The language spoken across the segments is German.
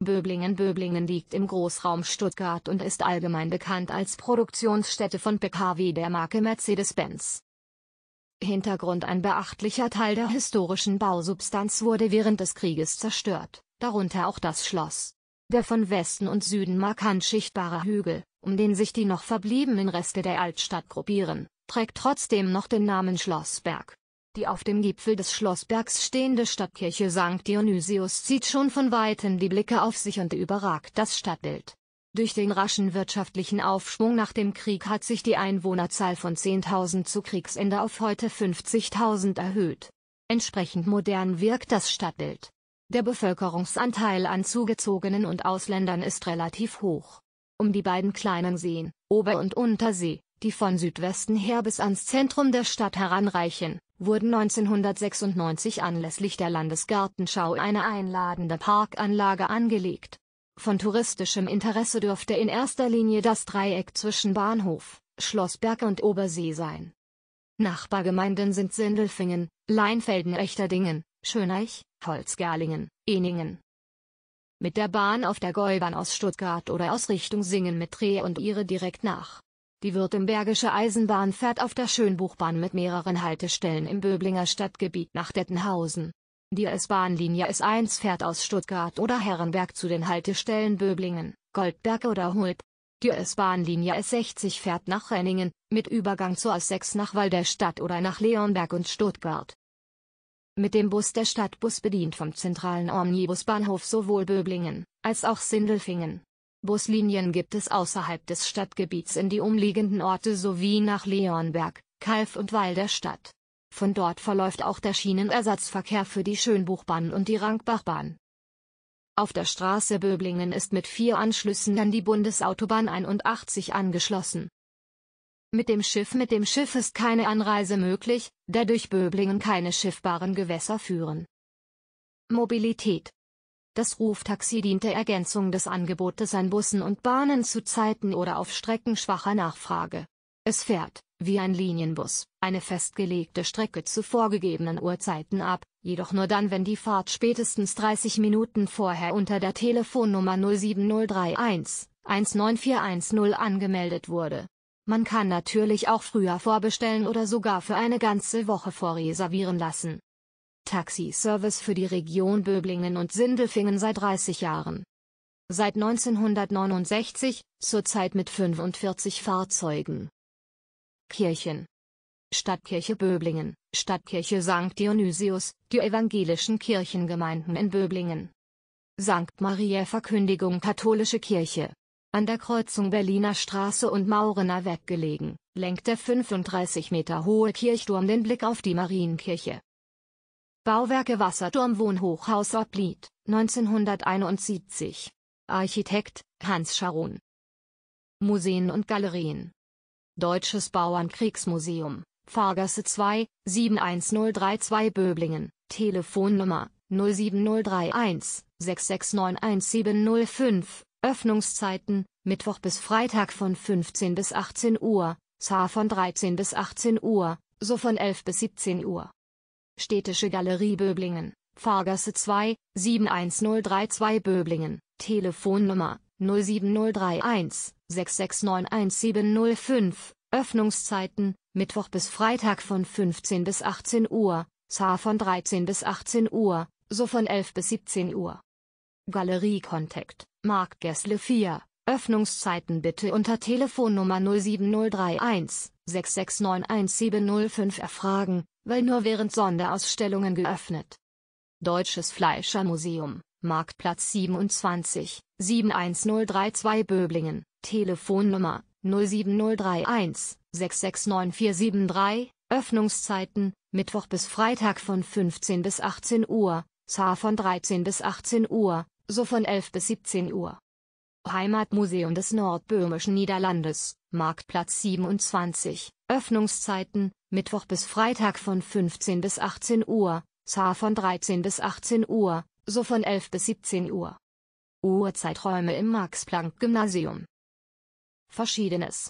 Böblingen-Böblingen liegt im Großraum Stuttgart und ist allgemein bekannt als Produktionsstätte von PKW der Marke Mercedes-Benz. Hintergrund Ein beachtlicher Teil der historischen Bausubstanz wurde während des Krieges zerstört, darunter auch das Schloss. Der von Westen und Süden markant schichtbare Hügel, um den sich die noch verbliebenen Reste der Altstadt gruppieren, trägt trotzdem noch den Namen Schlossberg. Die auf dem Gipfel des Schlossbergs stehende Stadtkirche St. Dionysius zieht schon von weitem die Blicke auf sich und überragt das Stadtbild. Durch den raschen wirtschaftlichen Aufschwung nach dem Krieg hat sich die Einwohnerzahl von 10.000 zu Kriegsende auf heute 50.000 erhöht. Entsprechend modern wirkt das Stadtbild. Der Bevölkerungsanteil an zugezogenen und Ausländern ist relativ hoch. Um die beiden kleinen Seen, Ober- und Untersee, die von Südwesten her bis ans Zentrum der Stadt heranreichen, wurden 1996 anlässlich der Landesgartenschau eine einladende Parkanlage angelegt. Von touristischem Interesse dürfte in erster Linie das Dreieck zwischen Bahnhof, Schlossberg und Obersee sein. Nachbargemeinden sind Sindelfingen, Leinfelden, Echterdingen, Schöneich, Holzgerlingen, Eningen. Mit der Bahn auf der Gäubahn aus Stuttgart oder aus Richtung Singen mit Dreh und ihre direkt nach. Die Württembergische Eisenbahn fährt auf der Schönbuchbahn mit mehreren Haltestellen im Böblinger Stadtgebiet nach Dettenhausen. Die S-Bahnlinie S1 fährt aus Stuttgart oder Herrenberg zu den Haltestellen Böblingen, Goldberg oder Hulp. Die S-Bahnlinie S60 fährt nach Renningen, mit Übergang zur S6 nach Walderstadt oder nach Leonberg und Stuttgart. Mit dem Bus der Stadtbus bedient vom zentralen Omnibusbahnhof sowohl Böblingen als auch Sindelfingen. Buslinien gibt es außerhalb des Stadtgebiets in die umliegenden Orte sowie nach Leonberg, Kalf und Weil der Stadt. Von dort verläuft auch der Schienenersatzverkehr für die Schönbuchbahn und die Rankbachbahn. Auf der Straße Böblingen ist mit vier Anschlüssen an die Bundesautobahn 81 angeschlossen. Mit dem Schiff Mit dem Schiff ist keine Anreise möglich, da durch Böblingen keine schiffbaren Gewässer führen. Mobilität das Ruftaxi dient der Ergänzung des Angebotes an Bussen und Bahnen zu Zeiten oder auf Strecken schwacher Nachfrage. Es fährt, wie ein Linienbus, eine festgelegte Strecke zu vorgegebenen Uhrzeiten ab, jedoch nur dann, wenn die Fahrt spätestens 30 Minuten vorher unter der Telefonnummer 07031 19410 angemeldet wurde. Man kann natürlich auch früher vorbestellen oder sogar für eine ganze Woche vorreservieren lassen. Taxiservice für die Region Böblingen und Sindelfingen seit 30 Jahren. Seit 1969, zurzeit mit 45 Fahrzeugen. Kirchen Stadtkirche Böblingen, Stadtkirche St. Dionysius, die evangelischen Kirchengemeinden in Böblingen. St. Maria Verkündigung Katholische Kirche. An der Kreuzung Berliner Straße und Maurener Weg gelegen, lenkt der 35 Meter hohe Kirchturm den Blick auf die Marienkirche. Bauwerke Wasserturm Wohnhochhaus Oblied, 1971. Architekt Hans Scharon. Museen und Galerien. Deutsches Bauernkriegsmuseum, Fahrgasse 2, 71032 Böblingen, Telefonnummer 07031 6691705, Öffnungszeiten, Mittwoch bis Freitag von 15 bis 18 Uhr, Saar von 13 bis 18 Uhr, so von 11 bis 17 Uhr. Städtische Galerie Böblingen, Fahrgasse 2, 71032 Böblingen, Telefonnummer 07031 6691705, Öffnungszeiten, Mittwoch bis Freitag von 15 bis 18 Uhr, Zar von 13 bis 18 Uhr, so von 11 bis 17 Uhr. Galerie Contact, Mark Gessle 4, Öffnungszeiten bitte unter Telefonnummer 07031 6691705 erfragen, weil nur während Sonderausstellungen geöffnet. Deutsches Fleischermuseum, Marktplatz 27, 71032 Böblingen, Telefonnummer 07031 669473, Öffnungszeiten, Mittwoch bis Freitag von 15 bis 18 Uhr, Zar von 13 bis 18 Uhr, so von 11 bis 17 Uhr. Heimatmuseum des nordböhmischen Niederlandes, Marktplatz 27, Öffnungszeiten, Mittwoch bis Freitag von 15 bis 18 Uhr, Zar von 13 bis 18 Uhr, so von 11 bis 17 Uhr. Uhrzeiträume im Max-Planck-Gymnasium. Verschiedenes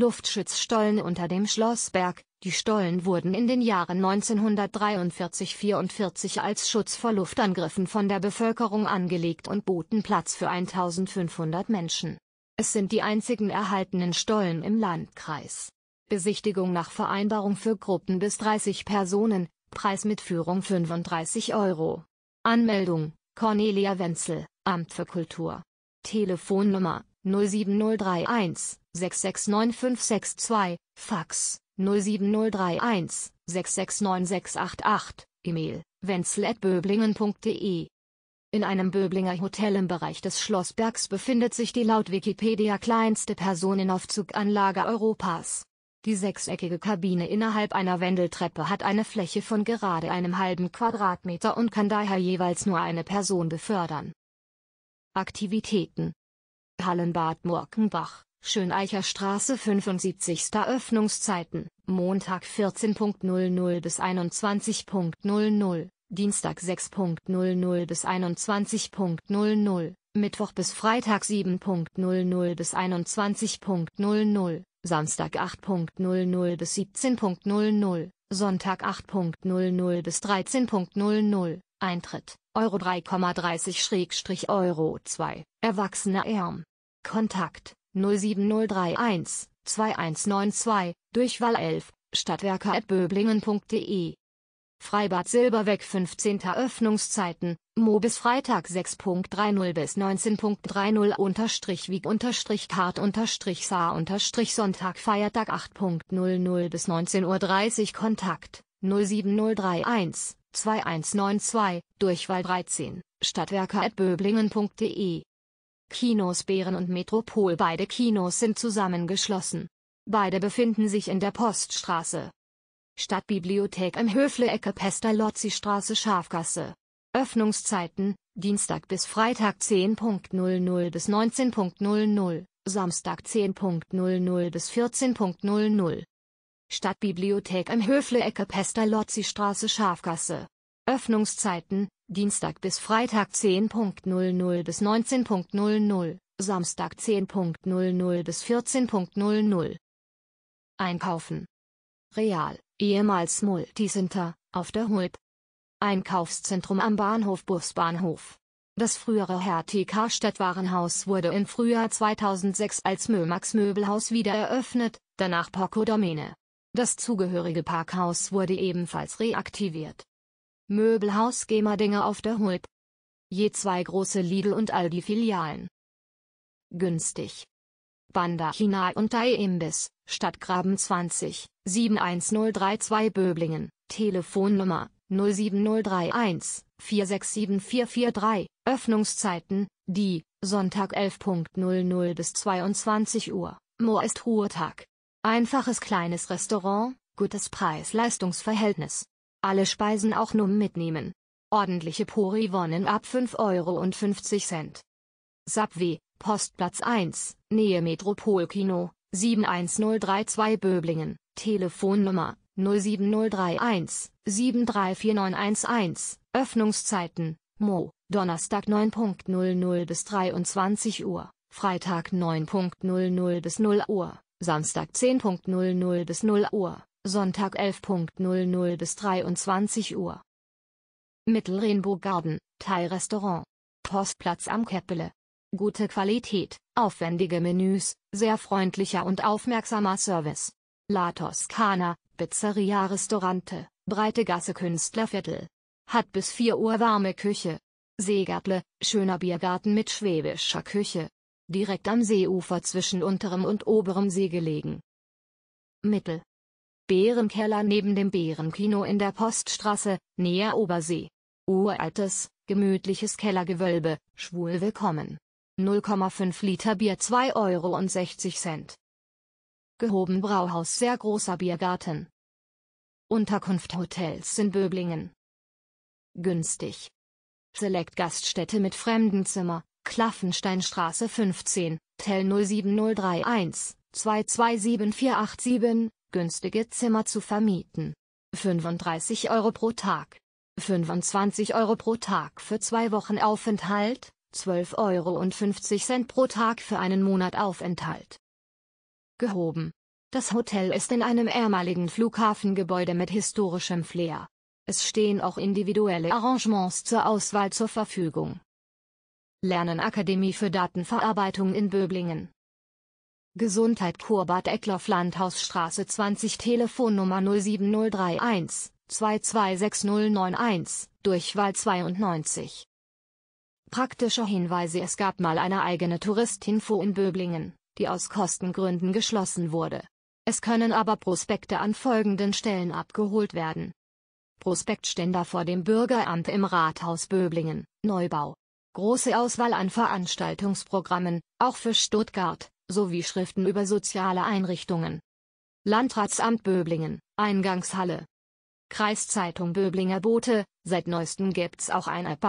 Luftschutzstollen unter dem Schlossberg. Die Stollen wurden in den Jahren 1943-44 als Schutz vor Luftangriffen von der Bevölkerung angelegt und boten Platz für 1500 Menschen. Es sind die einzigen erhaltenen Stollen im Landkreis. Besichtigung nach Vereinbarung für Gruppen bis 30 Personen, Preis mit Führung 35 Euro. Anmeldung, Cornelia Wenzel, Amt für Kultur. Telefonnummer 07031 669562, Fax 07031 669688, E-Mail wenzel.böblingen.de in einem Böblinger Hotel im Bereich des Schlossbergs befindet sich die laut Wikipedia kleinste Personenaufzuganlage Europas. Die sechseckige Kabine innerhalb einer Wendeltreppe hat eine Fläche von gerade einem halben Quadratmeter und kann daher jeweils nur eine Person befördern. Aktivitäten Hallenbad Murkenbach, Schöneicher Straße 75. Öffnungszeiten, Montag 14.00 bis 21.00, Dienstag 6.00 bis 21.00, Mittwoch bis Freitag 7.00 bis 21.00, Samstag 8.00 bis 17.00, Sonntag 8.00 bis 13.00, Eintritt, Euro 3,30-Euro 2, Erwachsene Erm. Kontakt 07031 2192 Durchwahl 11 Stadtwerke at böblingen.de Freibad Silberweg 15. Öffnungszeiten, Mo bis Freitag 6.30 bis 19.30 unterstrich Wieg unterstrich Kart unterstrich Saar unterstrich Sonntag Feiertag 8.00 bis 19.30 Uhr Kontakt 07031 2192, Durchwahl 13, Stadtwerke at böblingen.de Kinos Bären und Metropol. Beide Kinos sind zusammengeschlossen. Beide befinden sich in der Poststraße. Stadtbibliothek im Höfle-Ecke Pestalozzi-Straße Schafgasse. Öffnungszeiten, Dienstag bis Freitag 10.00 bis 19.00, Samstag 10.00 bis 14.00. Stadtbibliothek im Höfle-Ecke Pestalozzi-Straße Schafgasse. Öffnungszeiten, Dienstag bis Freitag 10.00 bis 19.00, Samstag 10.00 bis 14.00. Einkaufen. Real, ehemals Multicenter, auf der Hulp. Einkaufszentrum am Bahnhof Busbahnhof. Das frühere Hertie stadtwarenhaus wurde im Frühjahr 2006 als Mömax Möbelhaus wieder eröffnet, danach Poco Domene. Das zugehörige Parkhaus wurde ebenfalls reaktiviert. Möbelhaus Gemerdinger auf der Hulp. Je zwei große Lidl- und Aldi-Filialen. Günstig. Banda China und Thai Imbiss, Stadtgraben 20, 71032 Böblingen, Telefonnummer 07031 467443, Öffnungszeiten, die, Sonntag 11.00 bis 22 Uhr, Moor ist Ruhetag. Einfaches kleines Restaurant, gutes Preis-Leistungsverhältnis. Alle Speisen auch nur mitnehmen. Ordentliche Puri Wonnen ab 5,50 Euro. Subway, Postplatz 1, Nähe Metropolkino, 71032 Böblingen, Telefonnummer 07031 734911, Öffnungszeiten, Mo, Donnerstag 9.00 bis 23 Uhr, Freitag 9.00 bis 0 Uhr, Samstag 10.00 bis 0 Uhr. Sonntag 11.00 bis 23 Uhr. Mittelrehnbogarden, Thai-Restaurant. Postplatz am Käppele. Gute Qualität, aufwendige Menüs, sehr freundlicher und aufmerksamer Service. La Toscana, Pizzeria Restaurante, Breite Gasse Künstlerviertel. Hat bis 4 Uhr warme Küche. Seegärtle, schöner Biergarten mit schwäbischer Küche. Direkt am Seeufer zwischen unterem und oberem See gelegen. Mittel Bärenkeller neben dem Bärenkino in der Poststraße, näher Obersee. Uraltes, gemütliches Kellergewölbe, schwul willkommen. 0,5 Liter Bier 2,60 Euro. Gehoben Brauhaus sehr großer Biergarten. Unterkunft Hotels in Böblingen. Günstig. Select Gaststätte mit Fremdenzimmer, Klaffensteinstraße 15, Tell 07031 227487 günstige Zimmer zu vermieten. 35 Euro pro Tag. 25 Euro pro Tag für zwei Wochen Aufenthalt, 12,50 Euro pro Tag für einen Monat Aufenthalt. Gehoben. Das Hotel ist in einem ehemaligen Flughafengebäude mit historischem Flair. Es stehen auch individuelle Arrangements zur Auswahl zur Verfügung. Lernen Akademie für Datenverarbeitung in Böblingen Gesundheit Kurbad Eckloff Landhausstraße 20 Telefonnummer 07031 226091 Durchwahl 92. Praktische Hinweise Es gab mal eine eigene Touristinfo in Böblingen, die aus Kostengründen geschlossen wurde. Es können aber Prospekte an folgenden Stellen abgeholt werden. Prospektständer vor dem Bürgeramt im Rathaus Böblingen, Neubau. Große Auswahl an Veranstaltungsprogrammen, auch für Stuttgart, sowie Schriften über soziale Einrichtungen. Landratsamt Böblingen, Eingangshalle. Kreiszeitung Böblinger Bote, seit neuestem gibt's auch ein App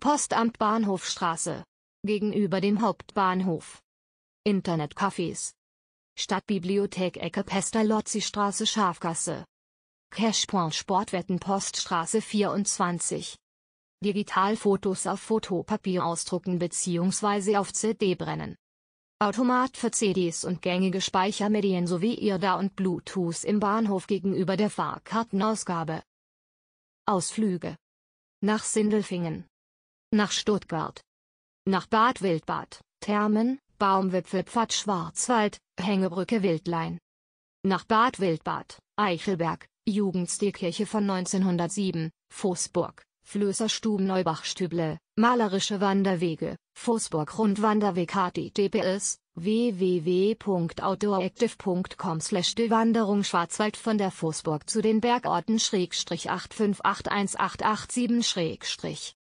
Postamt Bahnhofstraße. Gegenüber dem Hauptbahnhof. Internetcafés. Stadtbibliothek Ecke Pestalozzi-Straße Schafgasse. Cashpoint Sportwetten Poststraße 24. Digitalfotos auf Fotopapier ausdrucken bzw. auf CD brennen. Automat für CDs und gängige Speichermedien sowie IRDA und Bluetooth im Bahnhof gegenüber der Fahrkartenausgabe. Ausflüge. Nach Sindelfingen. Nach Stuttgart. Nach Bad Wildbad, Thermen, Baumwipfelpfad Schwarzwald, Hängebrücke Wildlein. Nach Bad Wildbad, Eichelberg, Jugendstilkirche von 1907, Fußburg, Flößerstuben Neubachstüble, malerische Wanderwege, Fußburg Rundwanderweg https www.outdooractive.com slash die Wanderung Schwarzwald von der Fußburg zu den Bergorten Schrägstrich 8581887 Schrägstrich